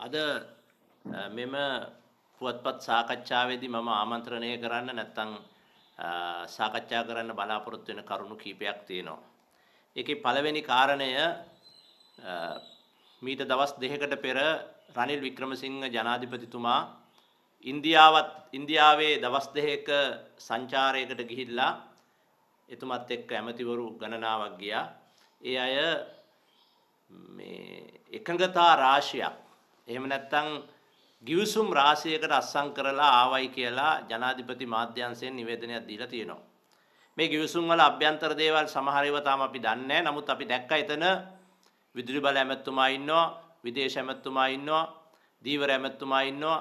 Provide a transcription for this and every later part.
අද මෙම පුවත්පත් සාකච්ඡාවේදී මම ආමන්ත්‍රණය කරන්න නැත්නම් සාකච්ඡා කරන්න බලාපොරොත්තු වෙන කරුණු කීපයක් තියෙනවා. ඒකේ පළවෙනි කාරණය මීට දවස් දෙකකට පෙර රනිල් වික්‍රමසිංහ ජනාධිපතිතුමා ඉන්දියාවත් ඉන්දියාවේ දවස් දෙකක සංචාරයකට ගිහිල්ලා එතුමත් එක්ක ඇමතිවරු ගණනාවක් ගියා. ඒ අය මේ එකඟතා රාශියක් එහෙම නැත්නම් ගිවිසුම් රාශියකට අත්සන් කරලා ආවයි කියලා ජනාධිපති මාධ්‍යංශයෙන් නිවේදනයක් දීලා තියෙනවා. මේ ගිවිසුම් වල අභ්‍යන්තර දේවල් සමහර ඒවා තාම අපි දන්නේ නැහැ. නමුත් අපි දැක්කා එතන විදුලි බල ඇමතුමා ඉන්නවා, විදේශ ඇමතුමා ඉන්නවා, දීවර ඇමතුමා ඉන්නවා.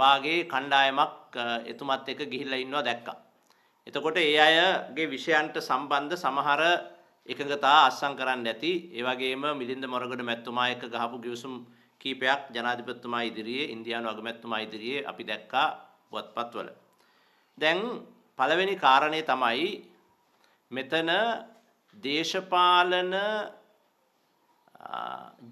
වාගේ කණ්ඩායමක් එතුමත් එක්ක ගිහිල්ලා ඉන්නවා දැක්කා. එතකොට ඒ අයගේ විෂයන්ට සම්බන්ධ සමහර එකඟතා අත්සන් කරන්න ඇති. ඒ වගේම මිලින්ද මොරගොඩ මැතිතුමා එක්ක ගහපු ගිවිසුම් කීපයක් ජනාධිපතිතුමා ඉදිරියේ ඉන්දියානු අගමැතිතුමා ඉදිරියේ අපි දැක්කා පුවත්පත්වල. දැන් පළවෙනි කාරණය තමයි මෙතන දේශපාලන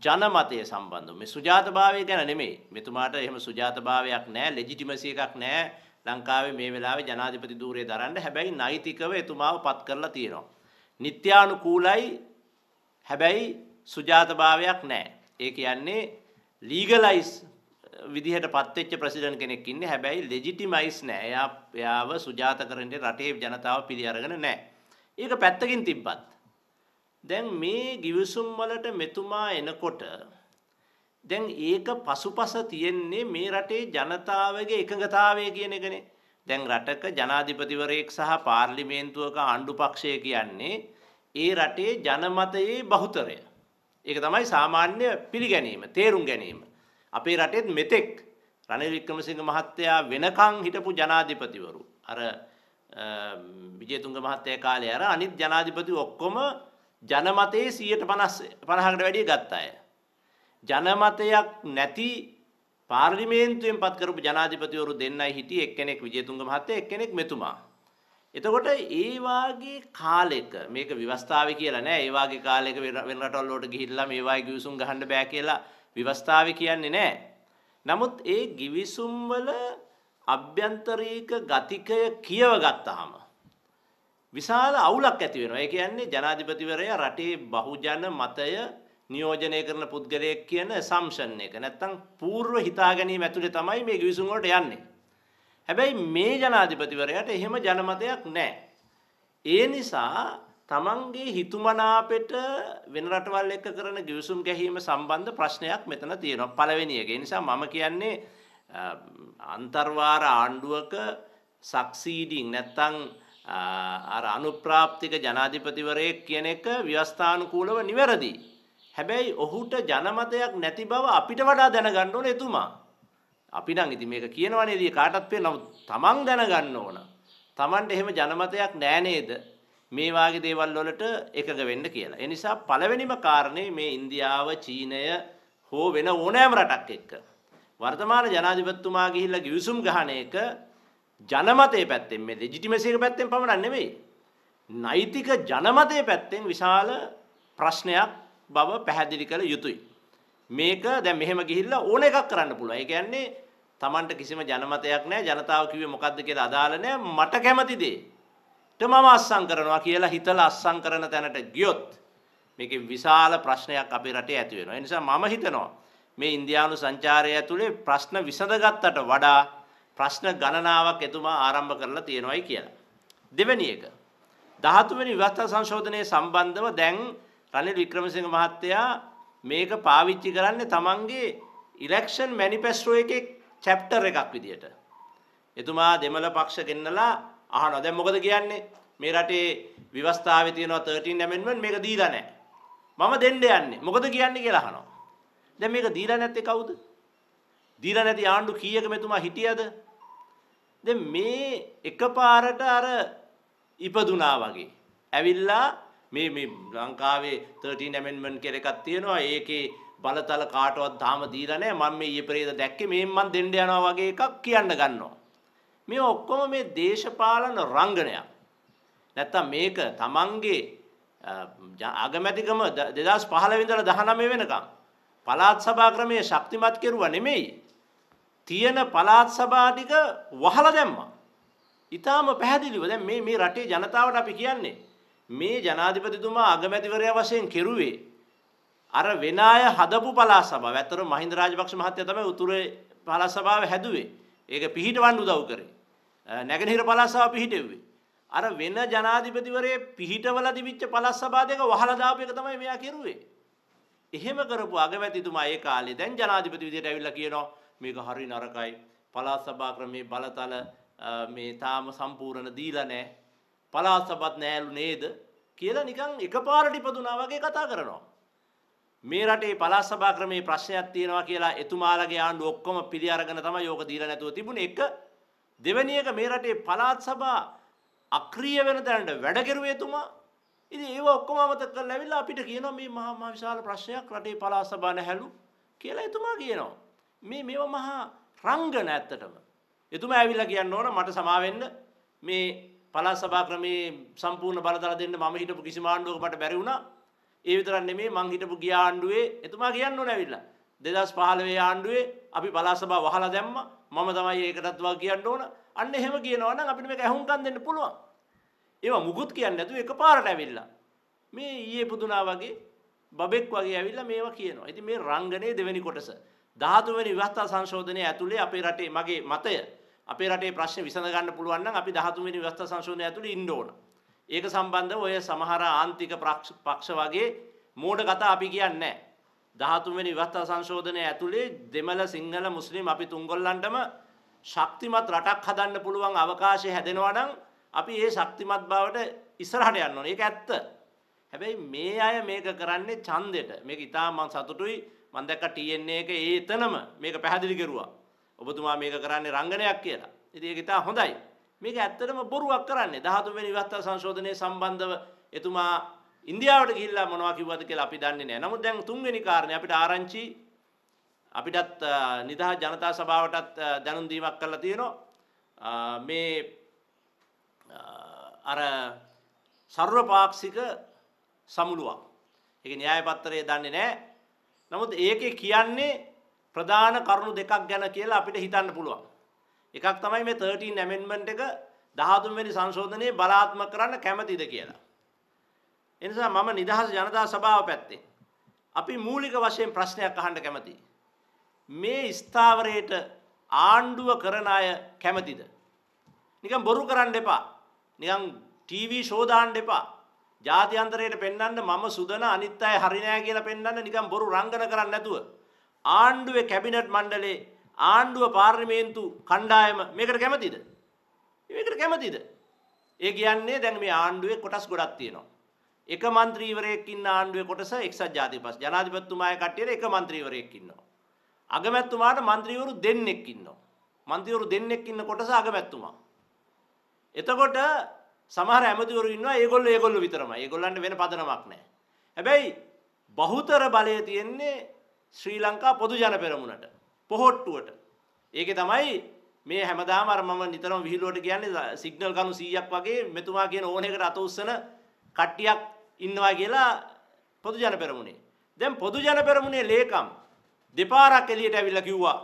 ජනමතය සම්බන්ධ මේ සුජාතභාවය ගැන නෙමෙයි. මෙතුමාට එහෙම සුජාතභාවයක් නැහැ, ලෙජිටිමසි එකක් නැහැ. ලංකාවේ මේ වෙලාවේ ජනාධිපති ධූරය දරන්න හැබැයි නෛතිකව එතුමාව පත් කරලා තියෙනවා. නිත්‍යානුකූලයි හැබැයි සුජාතභාවයක් නැහැ. ඒ කියන්නේ ලීගලයිස් uh, විදිහට පත්වෙච්ච ප්‍රෙසිඩන්ට් කෙනෙක් ඉන්නේ. හැබැයි ලෙජිටිමයිස් නෑ. එයා එයාව සුජාතකරන්නේ රටේ ජනතාව පිළිඅරගෙන නෑ. ඒක පැත්තකින් තිබ්බත් දැන් මේ ගිවිසුම් වලට මෙතුමා එනකොට දැන් ඒක පසුපස තියෙන්නේ මේ රටේ ජනතාවගේ එකඟතාවය කියන එකනේ. දැන් රටක ජනාධිපතිවරයෙක් සහ පාර්ලිමේන්තුවක ආණ්ඩු පක්ෂය කියන්නේ ඒ රටේ ජනමතයේ බහුතරය. ඒක තමයි සාමාන්‍ය පිළිගැනීම, තේරුම් ගැනීම. අපේ රටෙත් මෙතෙක් රනිල් වික්‍රමසිංහ මහත්තයා වෙනකන් හිටපු ජනාධිපතිවරු අර විජේතුංග මහත්තයා කාලේ අර අනිත් ජනාධිපති ඔක්කොම ජනමතයේ 150 50කට වැඩිය ගත්ත අය. ජනමතයක් නැති පාර්ලිමේන්තුවෙන් පත් කරපු ජනාධිපතිවරු දෙන්නයි හිටියේ එක්කෙනෙක් විජේතුංග මහත්තයා එක්කෙනෙක් මෙතුමා. එතකොට ඒ වාගේ කාලෙක මේක විවස්ථාවේ කියලා නෑ ඒ වාගේ කාලෙක වෙන රටවල් වලට ගිහිල්ලා මේ වාගේ ගිවිසුම් ගහන්න බෑ කියලා විවස්ථාවේ කියන්නේ නෑ. නමුත් ඒ ගිවිසුම් වල අභ්‍යන්තරීක ගතිකය කියව ගත්තාම විශාල අවුලක් ඇති වෙනවා. ඒ කියන්නේ ජනාධිපතිවරයා රටේ බහුජන මතය නියෝජනය කරන පුද්ගලයෙක් කියන සම්ෂන් එක. නැත්තම් పూర్ව හිතා ගැනීම ඇතුලේ තමයි මේ ගිවිසුම් වලට යන්නේ. හැබැයි මේ ජනාධිපතිවරයාට එහෙම ජනමතයක් නැහැ. ඒ නිසා තමන්ගේ හිතුමනාපෙට වෙන රටවල් එක්ක කරන ගිවිසුම් ගැහිීම සම්බන්ධ ප්‍රශ්නයක් මෙතන තියෙනවා. පළවෙනි එක. ඒ නිසා මම කියන්නේ අන්තර්වාර ආණ්ඩුවක සක්සීඩින් නැත්තම් අර අනුප්‍රාප්තික ජනාධිපතිවරයෙක් කියන එක ව්‍යවස්ථානුකූලව නිවැරදි. හැබැයි ඔහුට ජනමතයක් නැති බව අපිට වඩා දැනගන්න ඕනේ එතුමා. අපි නම් ඉතින් මේක කියනවනේ දී කාටවත් පේන නමුත් තමන් දැනගන්න ඕන. තමන්ට එහෙම ජනමතයක් නෑ නේද? මේ වාගේ දේවල් වලට එකග වෙන්න කියලා. ඒ නිසා පළවෙනිම කාරණේ මේ ඉන්දියාව, චීනය හෝ වෙන ඕනෑම රටක් එක්ක වර්තමාන ජනාධිපතිතුමා ගිහිල්ලා ගිවිසුම් ගහන එක ජනමතයේ පැත්තෙන් මේ ලෙජිටිමසි එක පැත්තෙන් පමණක් නෙවෙයි. නෛතික ජනමතයේ පැත්තෙන් විශාල ප්‍රශ්නයක් බව පැහැදිලි කළ යුතුයි. මේක දැන් මෙහෙම ගිහිල්ලා ඕන එකක් කරන්න පුළුවන්. ඒ කියන්නේ Tamanට කිසිම ජනමතයක් නැහැ. ජනතාව කිව්වේ මොකද්ද කියලා අදාළ නැහැ. මට කැමති දේට මම අස්සම් කරනවා කියලා හිතලා අස්සම් කරන තැනට ගියොත් මේකේ විශාල ප්‍රශ්නයක් අපේ රටේ ඇති වෙනවා. ඒ නිසා මම හිතනවා මේ ඉන්දියානු සංචාරය ඇතුලේ ප්‍රශ්න විසඳගත්තට වඩා ප්‍රශ්න ගණනාවක් එතුමා ආරම්භ කරලා තියෙනවායි කියලා. දෙවැනි එක 13 වෙනි විවස්ථා සංශෝධනයේ සම්බන්ධව දැන් රනිල් වික්‍රමසිංහ මහත්තයා මේක පාවිච්චි කරන්නේ තමන්ගේ ඉලෙක්ෂන් මැනිෆෙස්ටෝ එකේ චැප්ටර් එකක් විදියට. එතුමා දෙමළ පක්ෂ ගෙන්නලා අහනවා. දැන් මොකද කියන්නේ? මේ රටේ විවස්ථාවේ තියෙනවා 13 ඇමෙන්ඩ්මන්ට් මේක දීලා නැහැ. මම දෙන්න යන්නේ. මොකද කියන්නේ කියලා අහනවා. දැන් මේක දීලා නැත්තේ කවුද? දීලා නැති ආණ්ඩු කීයක මෙතුමා හිටියද? දැන් මේ එකපාරට අර ඉපදුනා වගේ. ඇවිල්ලා මේ මේ ලංකාවේ 13 ඇමෙන්ඩ්මන්ට් කියලා එකක් තියෙනවා. ඒකේ බලතල කාටවත් තාම දීලා නැහැ මම මේ ඊපරේද දැක්කේ මේ මම දෙන්න යනවා වගේ එකක් කියන්න ගන්නවා මේ ඔක්කොම මේ දේශපාලන රංගනයක් නැත්තම් මේක Tamange අගමැතිකම 2015 ඉඳලා 19 වෙනකම් පළාත් සභා ක්‍රමයේ ශක්තිමත් කෙරුවා නෙමෙයි තියෙන පළාත් සභා ටික වහලා දැම්මා ඊටාම පැහැදිලිව දැන් මේ මේ රටේ ජනතාවට අපි කියන්නේ මේ ජනාධිපතිතුමා අගමැතිවරයා වශයෙන් කෙරුවේ අර වෙන අය හදපු පළාත් සභාව. ඇත්තටම මහින්ද රාජපක්ෂ මහත්තයා තමයි උතුරේ පළාත් සභාව හැදුවේ. ඒක පිහිටවන්න උදව් කරේ. නැගෙනහිර පළාත් සභාව පිහිටෙව්වේ. අර වෙන ජනාධිපතිවරේ පිහිටවල දිවිච්ච පළාත් සභාව දෙක වහලා දාපු එක තමයි මෙයා කෙරුවේ. එහෙම කරපු අගමැතිතුමා ඒ කාලේ දැන් ජනාධිපති විදියට ඇවිල්ලා කියනවා මේක හරි නරකයි. පළාත් සභා ක්‍රමේ බලතල මේ තාම සම්පූර්ණ දීලා නැහැ. පළාත් සභාවත් නෑලු නේද කියලා නිකන් එකපාරට ඉපදුනා වගේ කතා කරනවා. මේ රටේ පළාත් සභා ක්‍රමේ ප්‍රශ්නයක් තියෙනවා කියලා එතුමාලගේ ආණ්ඩුව ඔක්කොම පිළි අරගෙන තමයි යෝක දීලා නැතුව තිබුණේ එක දෙවෙනි එක මේ රටේ පළාත් සභා අක්‍රීය වෙන තැනට වැඩ කෙරුවේ එතුමා ඉතින් ඒව ඔක්කොම අමතක කරලා ඇවිල්ලා අපිට කියනවා මේ මහා මහ විශාල ප්‍රශ්නයක් රටේ පළාත් සභා නැහැලු කියලා එතුමා කියනවා. මේ මේව මහා රංගන ඇත්තටම. එතුමා ඇවිල්ලා කියන්න ඕන මට සමා මේ පළාත් සභා ක්‍රමේ සම්පූර්ණ බලතල දෙන්න මම හිටපු කිසිම ආණ්ඩුවක මට බැරි වුණා. ඒ විතරක් නෙමෙයි මං හිටපු ගිය ආණ්ඩුවේ එතුමා කියන්න ඕන ඇවිල්ලා 2015 ආණ්ඩුවේ අපි පළාත් සභාව වහලා දැම්මා මම තමයි ඒකටත් වගේ කියන්න ඕන අන්න එහෙම කියනවා නම් අපිට මේක ඇහුම්කන් දෙන්න පුළුවන් ඒවා මුකුත් කියන්නේ නැතුව එකපාරට ඇවිල්ලා මේ ඊයේ පුදුනා වගේ බබෙක් වගේ ඇවිල්ලා මේවා කියනවා ඉතින් මේ රංගනේ දෙවෙනි කොටස 13 වෙනි විවස්ථා සංශෝධනයේ ඇතුලේ අපේ රටේ මගේ මතය අපේ රටේ ප්‍රශ්න විසඳ ගන්න පුළුවන් නම් අපි 13 වෙනි විවස්ථා සංශෝධනය ඇතුලේ ඉන්න ඕන ඒක සම්බන්ධව ඔය සමහර ආන්තික පක්ෂ වගේ මෝඩ කතා අපි කියන්නේ නැහැ. 13 වෙනි විවස්ථා සංශෝධනය ඇතුලේ දෙමළ සිංහල මුස්ලිම් අපි තුන්ගොල්ලන්ටම ශක්තිමත් රටක් හදන්න පුළුවන් අවකාශය හැදෙනවා නම් අපි ඒ ශක්තිමත් බවට ඉස්සරහට යන්න ඕනේ. ඒක ඇත්ත. හැබැයි මේ අය මේක කරන්නේ ඡන්දෙට. මේක ඉතාම මං සතුටුයි. මං දැක්ක TNA එක ඒ එතනම මේක පැහැදිලි කරුවා. ඔබතුමා මේක කරන්නේ රංගනයක් කියලා. ඉතින් ඒක ඉතාම හොඳයි. මේක ඇත්තටම බොරුවක් කරන්නේ 13 වෙනි විවස්ථා සංශෝධනයේ සම්බන්ධව එතුමා ඉන්දියාවට ගිහිල්ලා මොනවා කිව්වද කියලා අපි දන්නේ නැහැ. නමුත් දැන් තුන්වෙනි කාරණේ අපිට ආරංචි අපිටත් නිදා ජනතා සභාවටත් දැනුම් දීමක් කරලා තියෙනවා. මේ අර සර්වපාක්ෂික සමුළුවක්. ඒක න්‍යාය පත්‍රයේ දන්නේ නැහැ. නමුත් ඒකේ කියන්නේ ප්‍රධාන කරුණු දෙකක් ගැන කියලා අපිට හිතන්න පුළුවන්. එකක් තමයි මේ 13 amendment එක 13 වෙනි සංශෝධනයේ බලාත්මක කරන්න කැමැතිද කියලා. ඒ නිසා මම නිදහස් ජනතා සභාව පැත්තෙන් අපි මූලික වශයෙන් ප්‍රශ්නයක් අහන්න කැමතියි. මේ ස්ථාවරයට ආණ්ඩුව කරන අය කැමතිද? නිකන් බොරු කරන්න එපා. නිකන් ටීවී ෂෝ දාන්න එපා. ජාත්‍යන්තරයට පෙන්වන්න මම සුදන අනිත් අය හරි නෑ කියලා පෙන්වන්න නිකන් බොරු රංගන කරන්න නැතුව ආණ්ඩුවේ කැබිනට් මණ්ඩලයේ ආණ්ඩුව පාර්ලිමේන්තු කණ්ඩායම මේකට කැමතිද? මේකට කැමතිද? ඒ කියන්නේ දැන් මේ ආණ්ඩුවේ කොටස් ගොඩක් තියෙනවා. එක മന്ത്രിවරයෙක් ඉන්න ආණ්ඩුවේ කොටස එක්සත් ජාතිපක්ෂ ජනාධිපතිතුමාගේ කට්ටියට එක മന്ത്രിවරයෙක් ඉන්නවා. අගමැතිතුමාට മന്ത്രിවරු දෙන්නෙක් ඉන්නවා. മന്ത്രിවරු දෙන්නෙක් ඉන්න කොටස අගමැතිතුමා. එතකොට සමහර ඇමතිවරු ඉන්නවා ඒගොල්ලෝ ඒගොල්ලෝ විතරමයි. ඒගොල්ලන්ට වෙන පදනමක් නැහැ. හැබැයි බහුතර බලය තියෙන්නේ ශ්‍රී ලංකා පොදු ජන පෙරමුණට. පොහොට්ටුවට. ඒකේ තමයි මේ හැමදාම අර මම නිතරම විහිළුවට කියන්නේ සිග්නල් කණු 100ක් වගේ මෙතුමා කියන ඕන එකට අත උස්සන කට්ටියක් ඉන්නවා කියලා පොදු ජන පෙරමුණේ. දැන් පොදු ජන පෙරමුණේ ලේකම් දෙපාරක් එළියට ඇවිල්ලා කිව්වා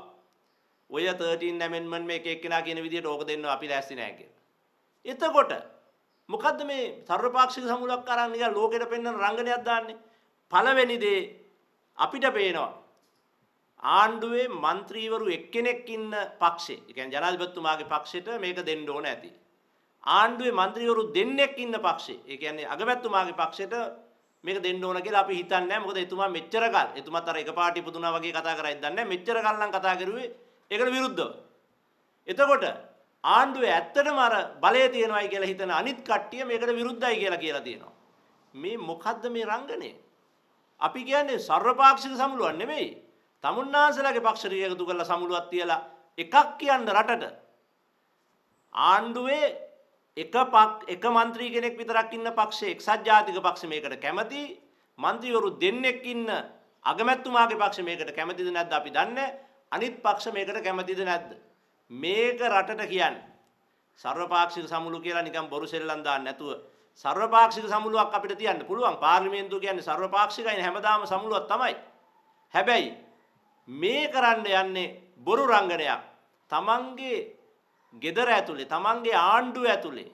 ඔය 13 ඇමෙන්ඩ්මන්ට් මේ එක එක්කෙනා කියන විදිහට ඕක දෙන්න අපි ලෑස්ති නැහැ කියලා. එතකොට මොකද්ද මේ සර්වපාක්ෂික සමුලක් අරන් නිකන් ලෝකෙට පෙන්වන රංගනයක් දාන්නේ? පළවෙනි දේ අපිට පේනවා ආණ්ඩුවේ മന്ത്രීවරු එක්කෙනෙක් ඉන්න පක්ෂේ, ඒ කියන්නේ ජනාධිපතිතුමාගේ පක්ෂයට මේක දෙන්න ඕන ඇති. ආණ්ඩුවේ മന്ത്രിවරු දෙන්නෙක් ඉන්න පක්ෂේ, ඒ කියන්නේ අගමැතිතුමාගේ පක්ෂයට මේක දෙන්න ඕන කියලා අපි හිතන්නේ නැහැ. මොකද එතුමා මෙච්චර කල්, එතුමාත් අර එකපාරට ඉපදුනා වගේ කතා කරා ඉඳන්නේ නැහැ. මෙච්චර කල් නම් කතා කරුවේ ඒකට විරුද්ධව. එතකොට ආණ්ඩුවේ ඇත්තටම අර බලය තියෙනවායි කියලා හිතන අනිත් කට්ටිය මේකට විරුද්ධයි කියලා කියලා තියෙනවා. මේ මොකද්ද මේ රංගනේ? අපි කියන්නේ සර්වපාක්ෂික සමුළුවක් නෙමෙයි. තමුන්නාන්සලගේ පක්ෂරය එකතු කරලා සමුළුවක් තියලා එකක් කියන්න රටට ආණ්ඩුවේ එක පක් එක മന്ത്രി කෙනෙක් විතරක් ඉන්න පක්ෂේ එක්සත් ජාතික පක්ෂ මේකට කැමති മന്ത്രിවරු දෙන්නෙක් ඉන්න අගමැතිතුමාගේ පක්ෂ මේකට කැමතිද නැද්ද අපි දන්නේ අනිත් පක්ෂ මේකට කැමතිද නැද්ද මේක රටට කියන්නේ සර්වපාක්ෂික සමුළු කියලා නිකන් බොරු සෙල්ලම් දාන්න නැතුව සර්වපාක්ෂික සමුළුවක් අපිට තියන්න පුළුවන් පාර්ලිමේන්තුව කියන්නේ සර්වපාක්ෂිකයි හැමදාම සමුළුවක් තමයි හැබැයි මේ කරන්න යන්නේ බොරු රංගනයක්. තමන්ගේ ගෙදර ඇතුලේ තමන්ගේ ආණ්ඩුව ඇතුලේ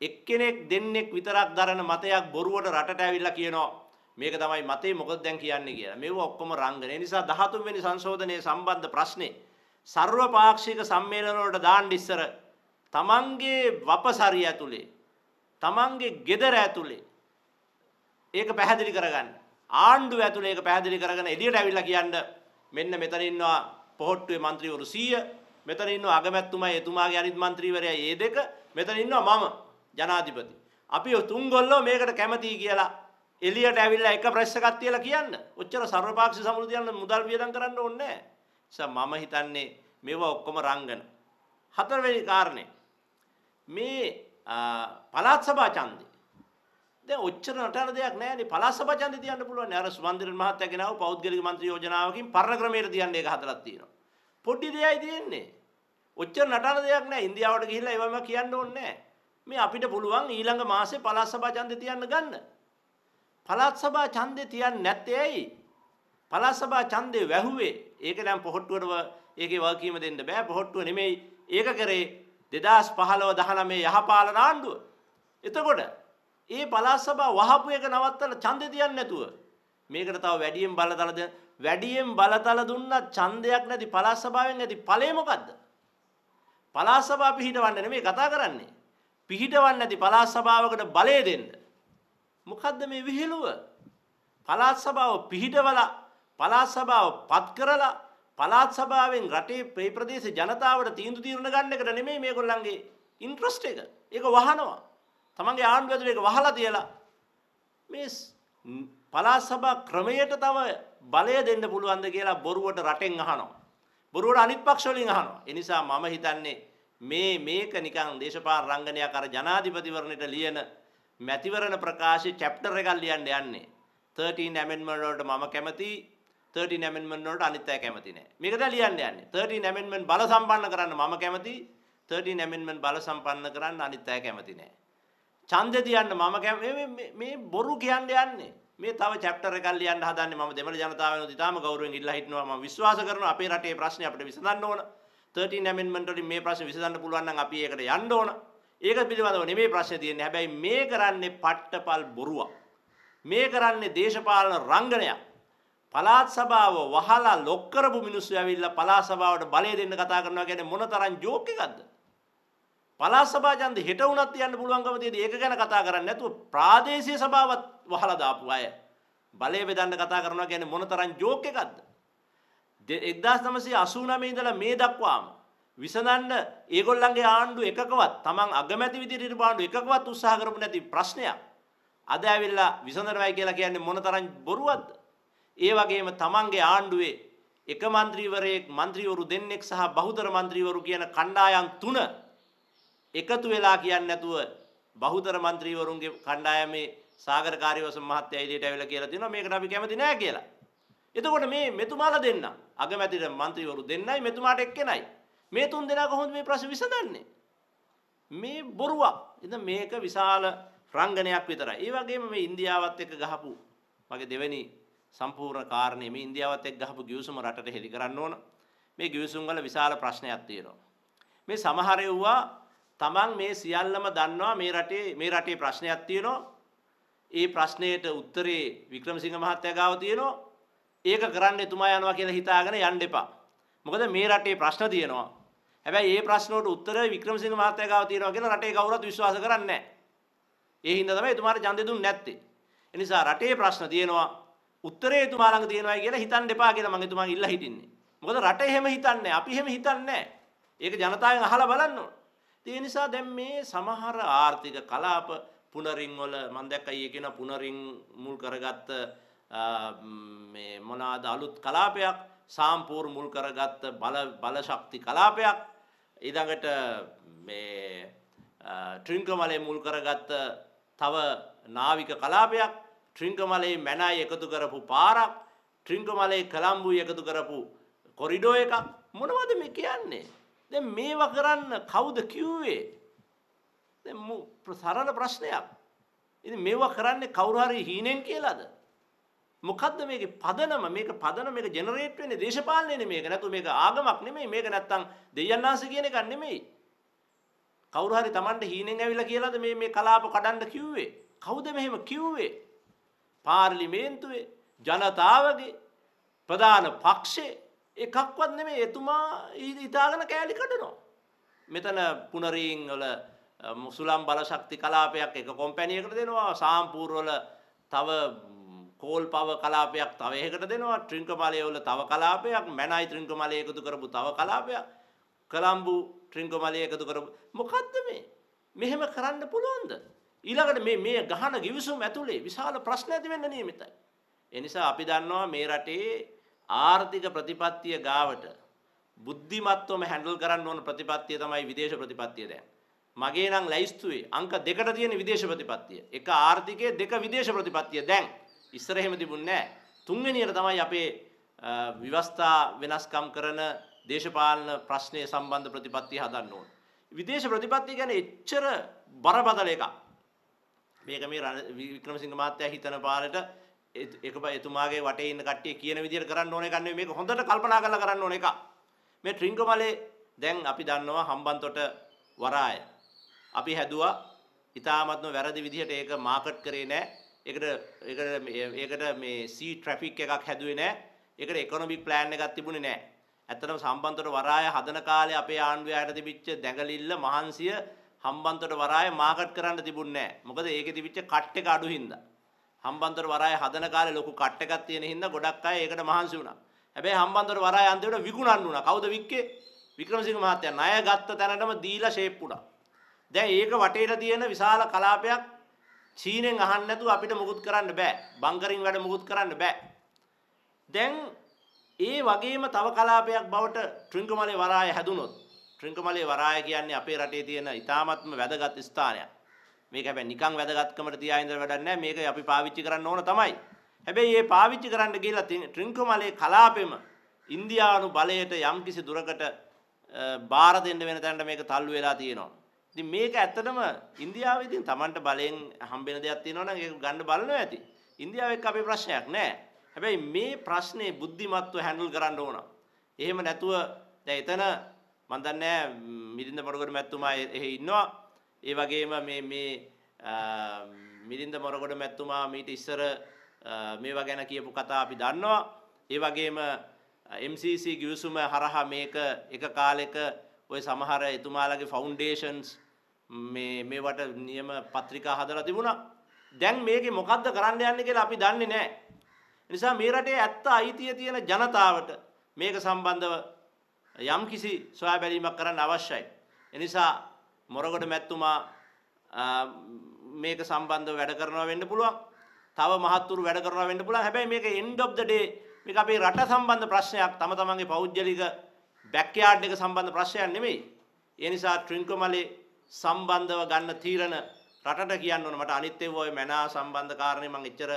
එක්කෙනෙක් දෙන්නෙක් විතරක් දරන මතයක් බොරුවට රටට ඇවිල්ලා කියනවා මේක තමයි මතේ මොකද දැන් කියන්නේ කියලා. මේව ඔක්කොම රංගන. ඒ නිසා 13 වෙනි සංශෝධනයේ සම්බන්ධ ප්‍රශ්නේ ਸਰව පාක්ෂික සම්මේලන වලට දාන්න ඉස්සර තමන්ගේ වපසරිය ඇතුලේ තමන්ගේ gedara ඇතුලේ ඒක පැහැදිලි කරගන්න. ආණ්ඩුව ඇතුළේ ඒක පැහැදිලි කරගෙන එළියට ඇවිල්ලා කියන්න මෙන්න මෙතන ඉන්නවා පොහොට්ටුවේ മന്ത്രിවරු 100 මෙතන ඉන්නවා අගමැතිතුමා එතුමාගේ අනිත් മന്ത്രിවරයා ඒ දෙක මෙතන ඉන්නවා මම ජනාධිපති අපි තුන්ගොල්ලෝ මේකට කැමතියි කියලා එළියට ඇවිල්ලා එක ප්‍රෙස් එකක් තියලා කියන්න ඔච්චර සර්වපාක්ෂික සමුළුතියන්න මුදල් වියදම් කරන්න ඕනේ නැහැ මම හිතන්නේ මේවා ඔක්කොම රංගන හතරවෙනි කාරණේ මේ පළාත් සභා ඡන්දය දැන් ඔච්චර නටන දෙයක් නැහැනේ පලාස බජන්දි තියන්න පුළුවන් අර සුමන්දිර මහත්තයා ගෙනාව පෞද්ගලික මන්ත්‍රී යෝජනාවකින් පරණ ක්‍රමයට තියන්න ඒක හදලා තියෙනවා. පොඩි දෙයයි තියෙන්නේ. ඔච්චර නටන දෙයක් නැහැ. ඉන්දියාවට ගිහිල්ලා ඒවම කියන්න ඕනේ මේ අපිට පුළුවන් ඊළඟ මාසේ පලාස බජන්දි තියන්න ගන්න. පලාත් සභා ඡන්දේ තියන්නේ නැත්තේ ඇයි? පලාත් සභා ඡන්දේ වැහුවේ. ඒක නම් පොහොට්ටුවට ඒකේ වගකීම දෙන්න බෑ. පොහොට්ටුව නෙමෙයි. ඒක කරේ 2015 19 යහපාලන ආණ්ඩුව. එතකොට ඒ පළාත් සභාව වහපු එක නවත්තලා ඡන්දේ තියන්නේ නැතුව මේකට තව වැඩියෙන් බලතල දෙන්න වැඩියෙන් බලතල දුන්නා ඡන්දයක් නැති පළාත් සභාවෙන් ඇති ඵලය මොකද්ද පළාත් සභාව පිහිටවන්න නෙමෙයි කතා කරන්නේ පිහිටවන්න නැති පළාත් සභාවකට බලය දෙන්න මොකද්ද මේ විහිළුව පළාත් සභාව පිහිටවලා පළාත් සභාව පත් කරලා පළාත් සභාවෙන් රටේ ප්‍රේ ප්‍රදේශ ජනතාවට තීන්දුව తీරන ගන්න එකට නෙමෙයි මේගොල්ලන්ගේ ඉන්ට්‍රස්ට් එක. ඒක වහනවා. තමන්ගේ ආණ්ඩුව ඒක වහලා තියලා මේ පළාත් සභා ක්‍රමයට තව බලය දෙන්න පුළුවන්ද කියලා බොරුවට රටෙන් අහනවා. බොරුවට අනිත් පක්ෂ වලින් අහනවා. ඒ නිසා මම හිතන්නේ මේ මේක නිකන් දේශපාලන රංගනයක් අර ජනාධිපතිවරණයට ලියන මැතිවරණ ප්‍රකාශයේ චැප්ටර් එකක් ලියන්න යන්නේ. 13 amendment වලට මම කැමති 13 amendment වලට අනිත් අය කැමති නෑ. මේක දැන් ලියන්න යන්නේ. 13 amendment බල සම්පන්න කරන්න මම කැමති. 13 amendment බල සම්පන්න කරන්න අනිත් අය කැමති නෑ. ඡන්දේ තියන්න මම මේ මේ බොරු කියන්න යන්නේ. මේ තව චැප්ටර් එකක් ලියන්න හදන්නේ මම දෙමළ ජනතාව වෙනුත් ඉතාලම ගෞරවයෙන් ඉල්ලා හිටනවා මම විශ්වාස කරනවා අපේ රටේ ප්‍රශ්නේ අපිට විසඳන්න ඕන 13 amendment වලින් මේ ප්‍රශ්නේ විසඳන්න පුළුවන් නම් අපි ඒකට යන්න ඕන ඒක පිළිබඳව නෙමේ ප්‍රශ්නේ තියෙන්නේ හැබැයි මේ කරන්නේ පට්ටපල් බොරුවක් මේ කරන්නේ දේශපාලන රංගනයක් පලාත් සභාව වහලා ලොක් කරපු මිනිස්සු ඇවිල්ලා පලාත් සභාවට බලය දෙන්න කතා කරනවා කියන්නේ මොනතරම් ජෝක් එකක්ද පළාත් සභා ඡන්දෙ හෙට වුණත් යන්න පුළුවන්කම තියෙදි ඒක ගැන කතා කරන්නේ නැතුව ප්‍රාදේශීය සභාවත් වහලා දාපු අය බලය බෙදන්න කතා කරනවා කියන්නේ මොනතරම් ජෝක් එකක්ද 1989 ඉඳලා මේ දක්වාම විසඳන්න ඒගොල්ලන්ගේ ආණ්ඩු එකකවත් Taman අගමැති විදිහට පාණ්ඩු එකකවත් උත්සාහ කරපු නැති ප්‍රශ්නයක් අද ඇවිල්ලා විසඳනවයි කියලා කියන්නේ මොනතරම් බොරුවක්ද ඒ වගේම Tamanගේ ආණ්ඩුවේ එක മന്ത്രിවරයෙක් മന്ത്രിවරු දෙන්නෙක් සහ බහුතර മന്ത്രിවරු කියන කණ්ඩායම් තුන එකතු වෙලා කියන්නේ නැතුව බහුතර മന്ത്രിවරුන්ගේ කණ්ඩායමේ සාගරකාරීව සම්මහත්ය ඉදිරියට ඇවිල්ලා කියලා තියෙනවා මේකට අපි කැමති නෑ කියලා. එතකොට මේ මෙතුමාලා දෙන්න අගමැතිට മന്ത്രിවරු දෙන්නයි මෙතුමාට එක්කෙනයි. මේ තුන් දෙනා කොහොමද මේ ප්‍රශ්න විසඳන්නේ? මේ බොරුවක්. ඉතින් මේක විශාල රංගනයක් විතරයි. ඒ වගේම මේ ඉන්දියාවත් එක්ක ගහපු මගේ දෙවෙනි සම්පූර්ණ කාරණේ මේ ඉන්දියාවත් එක්ක ගහපු ගිවිසුම රටට හෙලි කරන්න ඕන. මේ ගිවිසුම් වල විශාල ප්‍රශ්නයක් තියෙනවා. මේ සමහර ඒවා තමන් මේ සියල්ලම දන්නවා මේ රටේ මේ රටේ ප්‍රශ්නයක් තියෙනවා. ඒ ප්‍රශ්නයට උත්තරේ වික්‍රමසිංහ මහත්තයා ගාව තියෙනවා. ඒක කරන්න එතුමා යනවා කියලා හිතාගෙන යන්න එපා. මොකද මේ රටේ ප්‍රශ්න තියෙනවා. හැබැයි මේ ප්‍රශ්නවලට උත්තරේ වික්‍රමසිංහ මහත්තයා ගාව තියෙනවා කියලා රටේ කවුරුත් විශ්වාස කරන්නේ නැහැ. ඒ හින්දා තමයි එතුමාට ඡන්දෙ දුන්නේ නැත්තේ. ඒ නිසා රටේ ප්‍රශ්න තියෙනවා. උත්තරේ එතුමා ළඟ තියෙනවායි කියලා හිතන්න එපා කියලා මම එතුමාන් ඉල්ලා හිටින්නේ. මොකද රට එහෙම හිතන්නේ අපි එහෙම හිතන්නේ නැහැ. ඒක ජනතාවෙන් අහලා බලන්න ඕන. ඒ නිසා දැන් මේ සමහර ආර්ථික කලාප පුනරින් වල මම දැක්කයි කියන පුනරින් මුල් කරගත්ත මේ මොනවාද අලුත් කලාපයක් සාම්පූර් මුල් කරගත්ත බල බල ශක්ති කලාපයක් ඊළඟට මේ ට්‍රින්කමලේ මුල් කරගත්ත තව නාවික කලාපයක් ට්‍රින්කමලේ මැනයි එකතු කරපු පාරක් ට්‍රින්කමලේ කලම්බුයි එකතු කරපු කොරිඩෝ එකක් මොනවද මේ කියන්නේ දැන් මේව කරන්න කවුද කිව්වේ? දැන් සරල ප්‍රශ්නයක්. ඉතින් මේව කරන්නේ කවුරු හරි හීනෙන් කියලාද? මොකද්ද මේකේ පදනම? මේක පදනම මේක ජෙනරේට් වෙන්නේ දේශපාලනය නෙමෙයි. නැතු මේක ආගමක් නෙමෙයි. මේක නැත්තම් දෙයයන්ාංශ කියන එකක් නෙමෙයි. කවුරු හරි Tamanට හීනෙන් ඇවිල්ලා කියලාද මේ මේ කලාප කඩන්න කිව්වේ? කවුද මෙහෙම කිව්වේ? පාර්ලිමේන්තුවේ ජනතාවගේ ප්‍රධාන පක්ෂේ එකක්වත් නෙමේ එතුමා හිතාගෙන කෑලි කඩනවා. මෙතන පුනරීන් වල මුසුලම් බලශක්ති කලාපයක් එක කොම්පැනියකට දෙනවා සාම්පූර් වල තව කෝල් පව කලාපයක් තව එකකට දෙනවා ට්‍රින්කමලේ වල තව කලාපයක් මැනයි ට්‍රින්කමලේ එකතු කරපු තව කලාපයක් කොළඹ ට්‍රින්කමලේ එකතු කරපු මොකද්ද මේ මෙහෙම කරන්න පුළුවන්ද ඊළඟට මේ මේ ගහන ගිවිසුම් ඇතුලේ විශාල ප්‍රශ්න ඇති වෙන්න නියමිතයි ඒ නිසා අපි දන්නවා මේ රටේ ආර්ථික ප්‍රතිපත්තිය ගාවට බුද්ධිමත්වම හැන්ඩල් කරන්න ඕන ප්‍රතිපත්තිය තමයි විදේශ ප්‍රතිපත්තිය දැන්. මගේ නම් ලැයිස්තුවේ අංක දෙකට තියෙන විදේශ ප්‍රතිපත්තිය. එක ආර්ථිකයේ දෙක විදේශ ප්‍රතිපත්තිය දැන්. ඉස්සරහෙම තිබුණේ නැහැ. තුන්වෙනි එක තමයි අපේ විවස්ථා වෙනස්කම් කරන දේශපාලන ප්‍රශ්නය සම්බන්ධ ප්‍රතිපත්තිය හදන්න ඕන. විදේශ ප්‍රතිපත්තිය කියන්නේ එච්චර බරපතල එකක්. මේක මේ වික්‍රමසිංහ මහත්තයා හිතන පාරට ඒක එතුමාගේ වටේ ඉන්න කට්ටිය කියන විදිහට කරන්න ඕන එකක් නෙවෙයි මේක හොඳට කල්පනා කරලා කරන්න ඕන එකක්. මේ ට්‍රින්ගමලේ දැන් අපි දන්නවා හම්බන්තොට වරාය. අපි හැදුවා ඉතාමත්ම වැරදි විදිහට ඒක මාකට් කරේ නෑ. ඒකට ඒකට ඒකට මේ සී ට්‍රැෆික් එකක් හැදුවේ නෑ. ඒකට ඉකොනොමික් ප්ලෑන් එකක් තිබුණේ නෑ. ඇත්තටම සම්බන්තොට වරාය හදන කාලේ අපේ ආණ්ඩුවේ තිබිච්ච දැඟලිල්ල මහන්සිය හම්බන්තොට වරාය මාකට් කරන්න තිබුණේ නෑ. මොකද ඒකේ තිබිච්ච කට් එක අඩු හින්දා. හම්බන්තොට වරාය හදන කාලේ ලොකු කට් එකක් තියෙන හින්දා ගොඩක් අය ඒකට මහන්සි වුණා. හැබැයි හම්බන්තොට වරාය අන්තිමට විකුණන්න වුණා. කවුද වික්කේ? වික්‍රමසිංහ මහත්තයා ණය ගත්ත තැනටම දීලා ෂේප් වුණා. දැන් ඒක වටේට තියෙන විශාල කලාපයක් චීනෙන් අහන්න නැතුව අපිට මුකුත් කරන්න බෑ. බංකරින් වැඩ මුකුත් කරන්න බෑ. දැන් ඒ වගේම තව කලාපයක් බවට ට්‍රින්කමලේ වරාය හැදුනොත් ට්‍රින්කමලේ වරාය කියන්නේ අපේ රටේ තියෙන ඉතාමත්ම වැදගත් ස්ථානයක්. මේක හැබැයි නිකන් වැදගත්කමට තියා ඉඳලා වැඩක් නැහැ. මේක අපි පාවිච්චි කරන්න ඕන තමයි. හැබැයි මේ පාවිච්චි කරන්න ගිහලා ත්‍රිංකමලේ කලාපෙම ඉන්දියානු බලයට යම්කිසි දුරකට බාර දෙන්න වෙන තැනට මේක තල්ලු වෙලා තියෙනවා. ඉතින් මේක ඇත්තටම ඉන්දියාවේ ඉතින් Tamanට බලෙන් හම්බෙන දෙයක් තියෙනවා නම් ඒක ගන්න බලනවා ඇති. ඉන්දියාව එක්ක අපේ ප්‍රශ්නයක් නෑ. හැබැයි මේ ප්‍රශ්නේ බුද්ධිමත්ව හැන්ඩල් කරන්න ඕන. එහෙම නැතුව දැන් එතන මම දන්නේ මිරින්ද පොරගොඩ මැතිතුමා එහෙ ඉන්නවා. ඒ වගේම මේ මේ මිලින්ද මොරගොඩ මැතිතුමා මීට ඉස්සර මේවා ගැන කියපු කතා අපි දන්නවා. ඒ වගේම MCC ගිවිසුම හරහා මේක එක කාලෙක ওই සමහර එතුමාලගේ ෆවුන්ඩේෂන්ස් මේ මේවට නියම පත්‍රිකා හදලා තිබුණා. දැන් මේකේ මොකද්ද කරන්න යන්නේ කියලා අපි දන්නේ නැහැ. නිසා මේ රටේ ඇත්ත අයිතිය තියෙන ජනතාවට මේක සම්බන්ධව යම්කිසි සොයාබැලීමක් කරන්න අවශ්‍යයි. එනිසා මොරගොඩ මැතිතුමා මේක සම්බන්ධව වැඩ කරනවා වෙන්න පුළුවන්. තව මහත්තුරු වැඩ කරනවා වෙන්න පුළුවන්. හැබැයි මේක end of the day මේක අපේ රට සම්බන්ධ ප්‍රශ්නයක්. තම තමන්ගේ පෞද්ගලික බැක්යාඩ් එක සම්බන්ධ ප්‍රශ්නයක් නෙමෙයි. ඒ නිසා ට්‍රින්කොමලේ සම්බන්ධව ගන්න තීරණ රටට කියන්න ඕන. මට අනිත් ඒවා ඔය මනා සම්බන්ධ කාරණේ මම එච්චර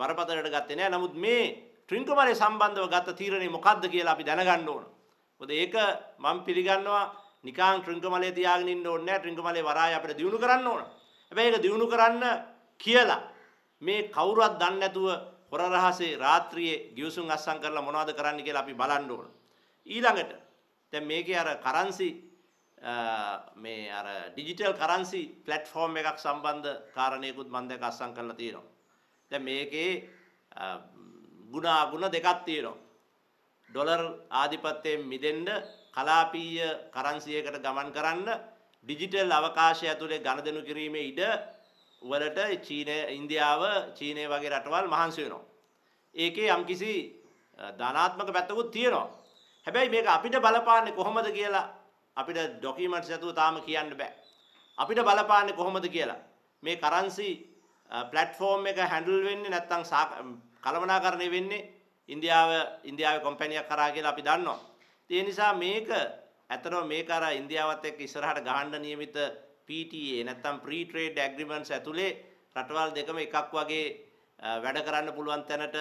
බරපතලට ගත්තේ නෑ. නමුත් මේ ට්‍රින්කොමලේ සම්බන්ධව ගත්ත තීරණේ මොකද්ද කියලා අපි දැනගන්න ඕන. මොකද ඒක මම පිළිගන්නවා නිකං ත්‍රිංගමලේ තියාගෙන ඉන්න ඕනේ නැහැ. ත්‍රිංගමලේ වරාය අපිට දිනු කරන්න ඕන. හැබැයි ඒක දිනු කරන්න කියලා මේ කවුරුවත් දන්නේ නැතුව හොර රහසේ රාත්‍රියේ ගිවිසුම් අස්සම් කරලා මොනවද කරන්න කියලා අපි බලන්න ඕන. ඊළඟට දැන් මේකේ අර කරන්සි මේ අර ඩිජිටල් කරන්සි ප්ලැට්ෆෝම් එකක් සම්බන්ධ කාරණයකුත් මම දැන් අස්සම් කරලා තියෙනවා. දැන් මේකේ ගුණාගුණ දෙකක් තියෙනවා. ඩොලර් ආධිපත්‍යයෙන් මිදෙන්න කලාපීය කරන්සියකට ගමන් කරන්න ඩිජිටල් අවකාශය ඇතුලේ ගණදෙනු කිරීමේ ඉඩ වලට චීනය ඉන්දියාව චීනය වගේ රටවල් මහන්සි වෙනවා. ඒකේ යම්කිසි ධනාත්මක පැත්තකුත් තියෙනවා. හැබැයි මේක අපිට බලපාන්නේ කොහොමද කියලා අපිට ඩොකියුමන්ට්ස් ඇතුව තාම කියන්න බෑ. අපිට බලපාන්නේ කොහොමද කියලා. මේ කරන්සි ප්ලැට්ෆෝම් එක හැන්ඩල් වෙන්නේ නැත්නම් කළමනාකරණය වෙන්නේ ඉන්දියාව ඉන්දියාවේ කම්පැනියක් කරා කියලා අපි දන්නවා. ඒ නිසා මේක ඇතනෝ මේක අර ඉන්දියාවත් එක්ක ඉස්සරහට ගහන්න නියමිත PTA නැත්නම් Free Trade Agreements ඇතුලේ රටවල් දෙකම එකක් වගේ වැඩ කරන්න පුළුවන් තැනට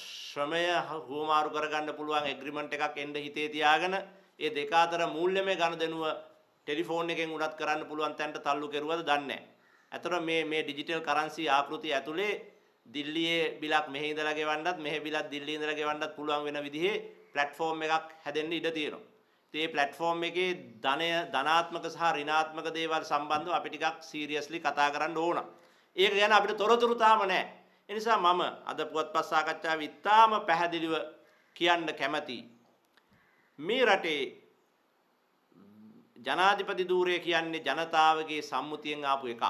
ශ්‍රමය හුවමාරු කරගන්න පුළුවන් ඇග්‍රිමන්ට් එකක් එන්න හිතේ තියාගෙන ඒ දෙක අතර මූල්‍යමය ගනුදෙනුව ටෙලිෆෝන් එකෙන් උනත් කරන්න පුළුවන් තැනට තල්ලු කෙරුවද දන්නේ නැහැ. මේ මේ ඩිජිටල් කරන්සි ආකෘතිය ඇතුලේ දිල්ලියේ බිලක් මෙහි ඉඳලා ගෙවන්නත් මෙහි බිලක් දිල්ලියේ ඉඳලා ගෙවන්නත් පුළුවන් වෙන විදිහේ ප්ලට්ෆෝම් එකක් හැදෙන්න ඉඩ තියෙනවා. ඉතින් මේ ප්ලට්ෆෝම් එකේ ධනය ධනාත්මක සහ ඍණාත්මක දේවල් සම්බන්ධව අපි ටිකක් සීරියස්ලි කතා කරන්න ඕන. ඒක ගැන අපිට තොරතුරු තාම නැහැ. ඒ නිසා මම අද පුවත්පත් සාකච්ඡාවේ ඉතාම පැහැදිලිව කියන්න කැමතියි. මේ රටේ ජනාධිපති ධූරය කියන්නේ ජනතාවගේ සම්මුතියෙන් ආපු එකක්.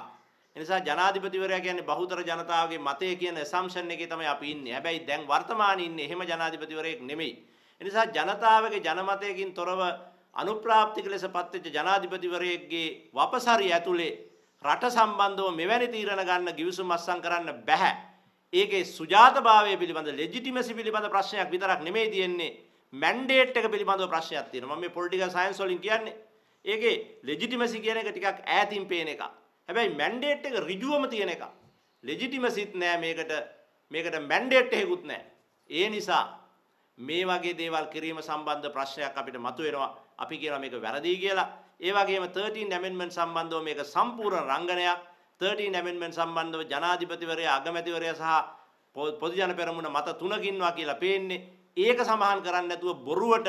එනිසා ජනාධිපතිවරයා කියන්නේ බහුතර ජනතාවගේ මතය කියන assumption එකේ තමයි අපි ඉන්නේ. හැබැයි දැන් වර්තමානයේ ඉන්නේ එහෙම ජනාධිපතිවරයෙක් නෙමෙයි. එනිසා ජනතාවගේ ජනමතයකින් තොරව අනුප්‍රාප්තික ලෙස පත්වෙච්ච ජනාධිපතිවරයෙක්ගේ වපසරිය ඇතුලේ රට සම්බන්ධව මෙවැනි තීරණ ගන්න ගිවිසුම් අස්සම් කරන්න බෑ. ඒකේ සුජාතභාවය පිළිබඳ ලෙජිටිමසි පිළිබඳ ප්‍රශ්නයක් විතරක් නෙමෙයි තියෙන්නේ. මැන්ඩේට් එක පිළිබඳව ප්‍රශ්නයක් තියෙනවා. මම මේ පොලිටිකල් සයන්ස් වලින් කියන්නේ. ඒකේ ලෙජිටිමසි කියන එක ටිකක් ඈතින් පේන එකක්. හැබැයි මැන්ඩේට් එක ඍජුවම තියෙන එකක්. ලෙජිටිමසිත් නෑ මේකට මේකට මැන්ඩේට් එකකුත් නෑ. ඒ නිසා මේ වගේ දේවල් කිරීම සම්බන්ධ ප්‍රශ්නයක් අපිට මතුවෙනවා. අපි කියනවා මේක වැරදි කියලා. ඒ වගේම 13 amendment සම්බන්ධව මේක සම්පූර්ණ රංගනයක්. 13 amendment සම්බන්ධව ජනාධිපතිවරයා අගමැතිවරයා සහ පොදු ජන පෙරමුණ මත තුනකින්වා කියලා පේන්නේ. ඒක සමහන් කරන්නේ නැතුව බොරුවට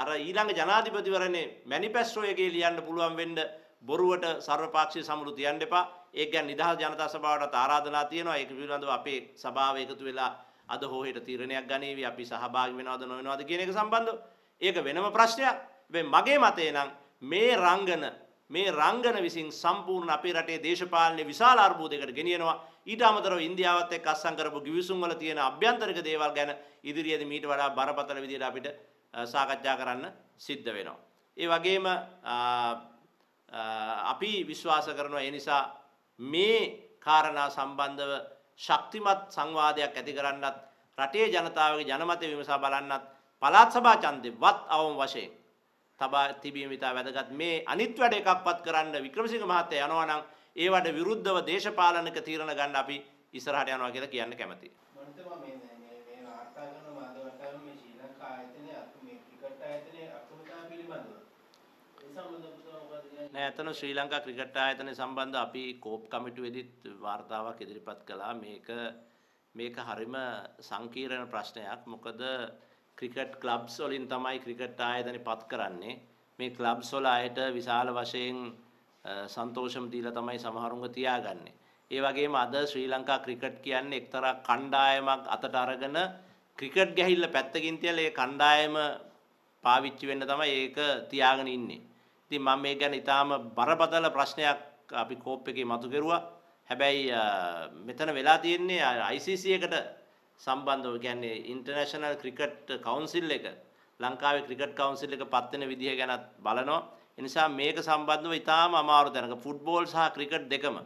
අර ඊළඟ ජනාධිපතිවරනේ මැනිෆෙස්ටෝ එකේ ලියන්න පුළුවන් වෙන්න බොරුවට සර්වපාක්ෂීය සමුළු තියන්න එපා. ඒක ගැන නිදහස් ජනතා සභාවට ආරාධනා තියෙනවා. ඒක පිළිබඳව අපේ සභාව එකතු වෙලා අද හෝ හෙට තීරණයක් ගනීවි අපි සහභාගී වෙනවද නොවෙනවද කියන එක සම්බන්ධව ඒක වෙනම ප්‍රශ්නයක්. මගේ මතේ නම් මේ රංගන මේ රංගන විසින් සම්පූර්ණ අපේ රටේ දේශපාලනයේ විශාල අර්බුදයකට ගෙනියනවා. ඊට අමතරව ඉන්දියාවත් එක්ක අත්සන් කරපු ගිවිසුම් වල තියෙන අභ්‍යන්තරික දේවල් ගැන ඉදිරියේදී මීට වඩා බරපතල විදිහට අපිට සාකච්ඡා කරන්න සිද්ධ වෙනවා. ඒ වගේම අපි විශ්වාස කරනවා ඒ නිසා මේ කාරණා සම්බන්ධව ශක්තිමත් සංවාදයක් ඇති කරන්නත් රටේ ජනතාවගේ ජනමත විමසා බලන්නත් පළාත් සභා ඡන්දෙවත් අවම වශයෙන් තබා තිබීම ඉතා වැදගත් මේ අනිත් වැඩ එකක්වත් කරන්න වික්‍රමසිංහ මහත්තයා යනවා නම් ඒවට විරුද්ධව දේශපාලනික තීරණ ගන්න අපි ඉස්සරහට යනවා කියලා කියන්න කැමතියි. මම තමයි මේ මේ වාර්තා කරන මාද වටාවේ ශ්‍රී ලංකා ආයතනයේ අතු මේ ක්‍රිකට් ආයතනයේ අතුමුදා පිළිබඳව ඒ සම්බන්ධව නෑ ඇතන ශ්‍රී ලංකා ක්‍රිකට් ආයතනය සම්බන්ධ අපි කෝප් කමිටුවේදීත් වාර්තාවක් ඉදිරිපත් කළා මේක මේක හරිම සංකීර්ණ ප්‍රශ්නයක් මොකද ක්‍රිකට් ක්ලබ්ස් වලින් තමයි ක්‍රිකට් ආයතනය පත් කරන්නේ මේ ක්ලබ්ස් වල අයට විශාල වශයෙන් සන්තෝෂම් දීලා තමයි සමහරුන්ව තියාගන්නේ ඒ වගේම අද ශ්‍රී ලංකා ක්‍රිකට් කියන්නේ එක්තරා කණ්ඩායමක් අතට අරගෙන ක්‍රිකට් ගැහිල්ල පැත්තකින් තියලා ඒ කණ්ඩායම පාවිච්චි වෙන්න තමයි ඒක තියාගෙන ඉන්නේ ඉතින් මම මේ ගැන ඉතාම බරපතල ප්‍රශ්නයක් අපි කෝප් එකේ මතු කෙරුවා. හැබැයි මෙතන වෙලා තියෙන්නේ ICC එකට සම්බන්ධව කියන්නේ ඉන්ටර්නැෂනල් ක්‍රිකට් කවුන්සිල් එක ලංකාවේ ක්‍රිකට් කවුන්සිල් එක පත් වෙන විදිහ ගැනත් බලනවා. ඒ නිසා මේක සම්බන්ධව ඉතාම අමාරු තැනක ෆුට්බෝල් සහ ක්‍රිකට් දෙකම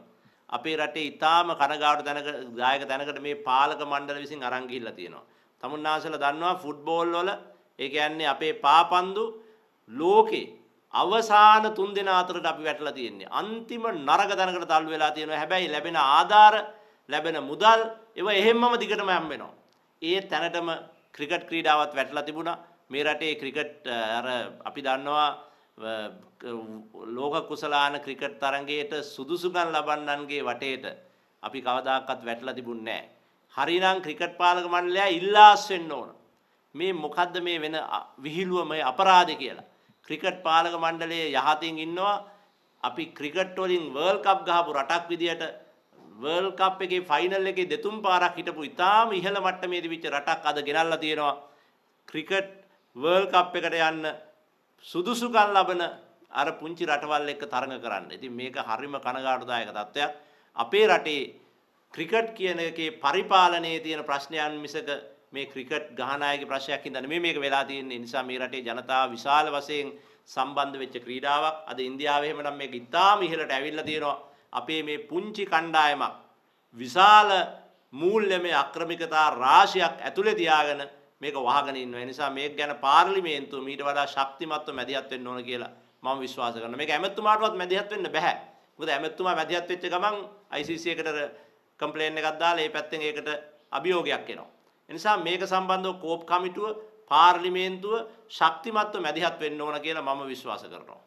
අපේ රටේ ඉතාම කනගාටු තැනක ගායක තැනකට මේ පාලක මණ්ඩල විසින් අරන් ගිහිල්ලා තියෙනවා. තමුන්නාසලා දන්නවා ෆුට්බෝල් වල ඒ කියන්නේ අපේ පාපන්දු ලෝකේ අවසාන තුන් දෙනා අතරට අපි වැටලා තියෙන්නේ. අන්තිම නරක තැනකට තල්ලු වෙලා තියෙනවා. හැබැයි ලැබෙන ආධාර, ලැබෙන මුදල් ඒව එහෙම්මම දිගටම හම් වෙනවා. ඒ තැනටම ක්‍රිකට් ක්‍රීඩාවත් වැටලා තිබුණා. මේ රටේ ක්‍රිකට් අර අපි දන්නවා ලෝක කුසලාන ක්‍රිකට් තරගයට සුදුසුකම් ලබන්නන්ගේ වටේට අපි කවදාකවත් වැටලා තිබුණේ නැහැ. හරිනම් ක්‍රිකට් පාලක මණ්ඩලය ඉල්ලාස් වෙන්න ඕන. මේ මොකද්ද මේ වෙන විහිළුව මේ අපරාධ කියලා. ක්‍රිකට් පාලක මණ්ඩලයේ යහතින් ඉන්නවා අපි ක්‍රිකට් වලින් වර්ල්ඩ් කප් ගහපු රටක් විදියට වර්ල්ඩ් කප් එකේ ෆයිනල් එකේ දෙතුන් පාරක් හිටපු ඉතාම ඉහළ මට්ටමේදී විච්ච රටක් අද ගෙනල්ලා තියෙනවා ක්‍රිකට් වර්ල්ඩ් කප් එකට යන්න සුදුසුකම් ලබන අර පුංචි රටවල් එක්ක තරඟ කරන්න. ඉතින් මේක හරිම කනගාටුදායක තත්ත්වයක්. අපේ රටේ ක්‍රිකට් කියන එකේ පරිපාලනයේ තියෙන ප්‍රශ්නයන් මිසක මේ ක්‍රිකට් ගහනායකගේ ප්‍රශ්නයක් හින්දා නෙමෙයි මේක වෙලා තියෙන්නේ. නිසා මේ රටේ ජනතාව විශාල වශයෙන් සම්බන්ධ වෙච්ච ක්‍රීඩාවක්. අද ඉන්දියාවේ එහෙමනම් මේක ඉතාම ඉහළට ඇවිල්ලා තියෙනවා. අපේ මේ පුංචි කණ්ඩායමක් විශාල මූල්‍යමය අක්‍රමිකතා රාශියක් ඇතුලේ තියාගෙන මේක වහගෙන ඉන්නවා. ඒ නිසා මේක ගැන පාර්ලිමේන්තුව මීට වඩා ශක්තිමත්ව මැදිහත් වෙන්න ඕන කියලා මම විශ්වාස කරනවා. මේක ඇමතුමාටවත් මැදිහත් වෙන්න බෑ. මොකද ඇමතුමා මැදිහත් වෙච්ච ගමන් ICC එකට කම්ප්ලේන් එකක් දාලා ඒ පැත්තෙන් ඒකට අභියෝගයක් එනවා. එනිසා මේක සම්බන්ධව කෝප් කමිටුව පාර්ලිමේන්තුව ශක්තිමත්ව මැදිහත් වෙන්න ඕන කියලා මම විශ්වාස කරනවා.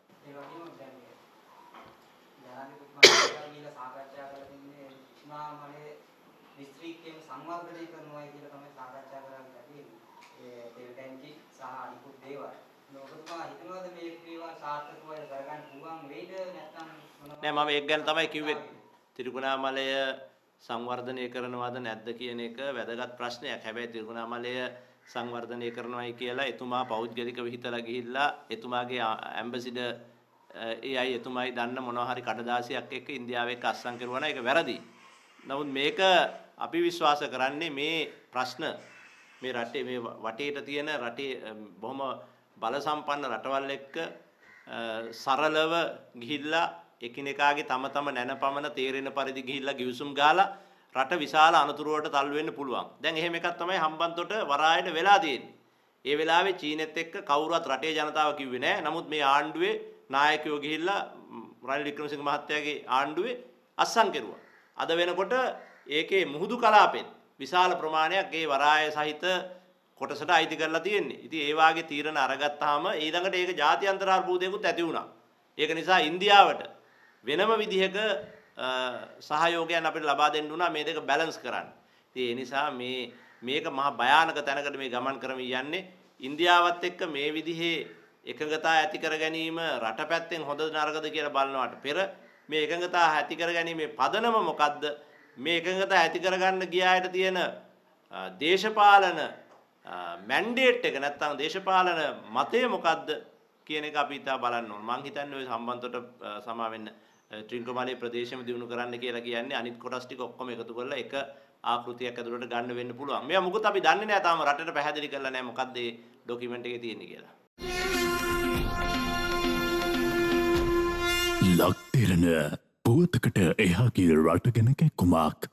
දිස්ත්‍රික්කයෙන් සංවර්ධනය කරනවායි කියලා තමයි සාකච්ඡා කරන්නේ තියෙන්නේ. ඒ තෙල් ටැංකි සහ අනිකුත් දේවල්. ඔබතුමා හිතනවාද මේ ඒවා සාර්ථකව කරගන්න පුළුවන් වෙයිද නැත්නම් නෑ මම ඒක ගැන තමයි කිව්වේ. ත්‍රිකුණාමලය සංවර්ධනය කරනවද නැද්ද කියන එක වැදගත් ප්‍රශ්නයක්. හැබැයි තිරිකුණාමලය සංවර්ධනය කරනවයි කියලා එතුමා පෞද්ගලිකව හිතලා ගිහිල්ලා එතුමාගේ ඇම්බසිඩ ඒ අය එතුමයි දන්න මොනවා හරි කඩදාසියක් එක්ක ඉන්දියාවේ අස්සම් කරුවා නම් ඒක වැරදි. නමුත් මේක අපි විශ්වාස කරන්නේ මේ ප්‍රශ්න මේ රටේ මේ වටේට තියෙන රටේ බොහොම බල සම්පන්න රටවල් එක්ක සරලව ගිහිල්ලා එකිනෙකාගේ තම තම නැනපමණ තේරෙන පරිදි ගිහිල්ලා ගිවිසුම් ගාලා රට විශාල අනතුරුවට තල් වෙන්න පුළුවන්. දැන් එහෙම එකක් තමයි හම්බන්තොට වරායට වෙලා තියෙන්නේ. ඒ වෙලාවේ චීනෙත් එක්ක කවුරුවත් රටේ ජනතාව කිව්වේ නැහැ. නමුත් මේ ආණ්ඩුවේ නායකයෝ ගිහිල්ලා රනිල් වික්‍රමසිංහ මහත්තයාගේ ආණ්ඩුවේ අස්සම් කෙරුවා. අද වෙනකොට ඒකේ මුහුදු කලාපෙත් විශාල ප්‍රමාණයක් ඒ වරාය සහිත කොටසට අයිති කරලා තියෙන්නේ. ඉතින් ඒ වාගේ තීරණ අරගත්තාම ඊළඟට ඒක ජාත්‍යන්තර අර්බුදයකට ඇති වුණා. ඒක නිසා ඉන්දියාවට වෙනම විදිහක සහයෝගයන් අපිට ලබා දෙන්න උනා මේ දෙක බැලන්ස් කරන්න. ඉතින් ඒ නිසා මේ මේක මහා භයානක තැනකට මේ ගමන් කරමින් යන්නේ ඉන්දියාවත් එක්ක මේ විදිහේ එකඟතා ඇති කර ගැනීම රට පැත්තෙන් හොඳ නරකද කියලා බලනවාට පෙර මේ එකඟතා ඇති කර ගැනීමේ පදනම මොකද්ද මේ එකඟතා ඇති කරගන්න ගියායට තියෙන දේශපාලන මැන්ඩේට් එක නැත්නම් දේශපාලන මතය මොකද්ද කියන එක අපි ඉතා බලන්න ඕන මං හිතන්නේ ওই සම්බන්ධවට සමා වෙන්න ත්‍රින්කොමාලේ ප්‍රදේශෙම දිනු කරන්න කියලා කියන්නේ අනිත් කොටස් ටික ඔක්කොම එකතු කරලා එක ආකෘතියක් ඇතුළට ගන්න වෙන්න පුළුවන්. මේවා මොකද අපි දන්නේ නැහැ තාම රටට පැහැදිලි කරලා නැහැ මොකද්ද මේ ડોකියුමන්ට් එකේ තියෙන්නේ කියලා. ලක්තිරණ පුවතකට එහා ගිය රට ගැන කැක්කුමක්